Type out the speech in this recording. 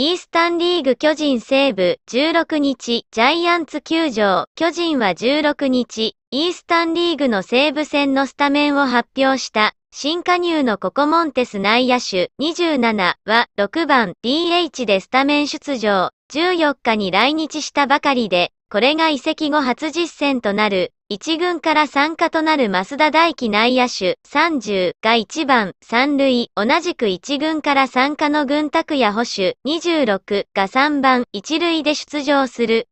イースタンリーグ巨人西部16日ジャイアンツ球場巨人は16日イースタンリーグの西部戦のスタメンを発表した新加入のココモンテス内野手27は6番 DH でスタメン出場14日に来日したばかりでこれが移籍後初実戦となる、一軍から参加となる増田大輝内野手30が1番、3塁、同じく一軍から参加の軍拓也捕手26が3番、1塁で出場する。